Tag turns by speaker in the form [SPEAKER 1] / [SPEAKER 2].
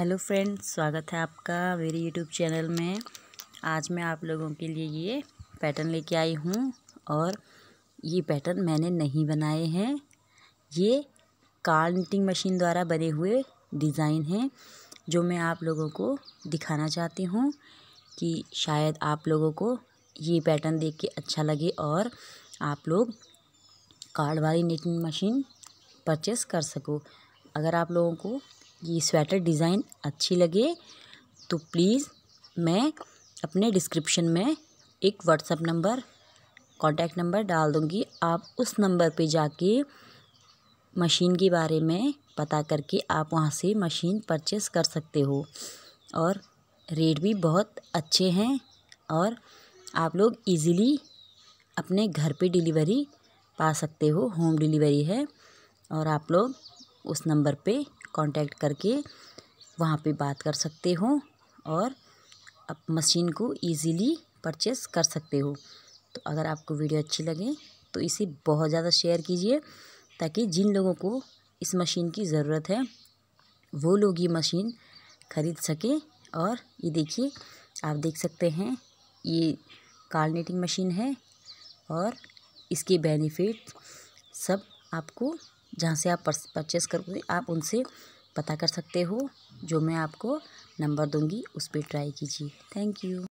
[SPEAKER 1] hello friends स्वागत है आपका मेरे यूट्यूब चैनल में आज मैं आप लोगों के लिए ये पैटर्न लेके आई हूँ और ये पैटर्न मैंने नहीं बनाए हैं ये कार्ड निटिंग मशीन द्वारा बने हुए डिज़ाइन हैं जो मैं आप लोगों को दिखाना चाहती हूँ कि शायद आप लोगों को ये पैटर्न देख के अच्छा लगे और आप लोग कार्ड वाली निटिंग मशीन परचेस कर सको अगर आप लोगों को ये स्वेटर डिज़ाइन अच्छी लगे तो प्लीज़ मैं अपने डिस्क्रिप्शन में एक व्हाट्सअप नंबर कांटेक्ट नंबर डाल दूँगी आप उस नंबर पे जाके मशीन के बारे में पता करके आप वहाँ से मशीन परचेस कर सकते हो और रेट भी बहुत अच्छे हैं और आप लोग इजीली अपने घर पे डिलीवरी पा सकते हो होम डिलीवरी है और आप लोग उस नंबर पे कांटेक्ट करके वहाँ पे बात कर सकते हो और आप मशीन को इजीली परचेस कर सकते हो तो अगर आपको वीडियो अच्छी लगे तो इसे बहुत ज़्यादा शेयर कीजिए ताकि जिन लोगों को इस मशीन की ज़रूरत है वो लोग ये मशीन ख़रीद सकें और ये देखिए आप देख सकते हैं ये कार्ल नेटिंग मशीन है और इसके बेनिफिट सब आपको जहाँ से आप परचेस करोगे आप उनसे पता कर सकते हो जो मैं आपको नंबर दूँगी उस पर ट्राई कीजिए थैंक यू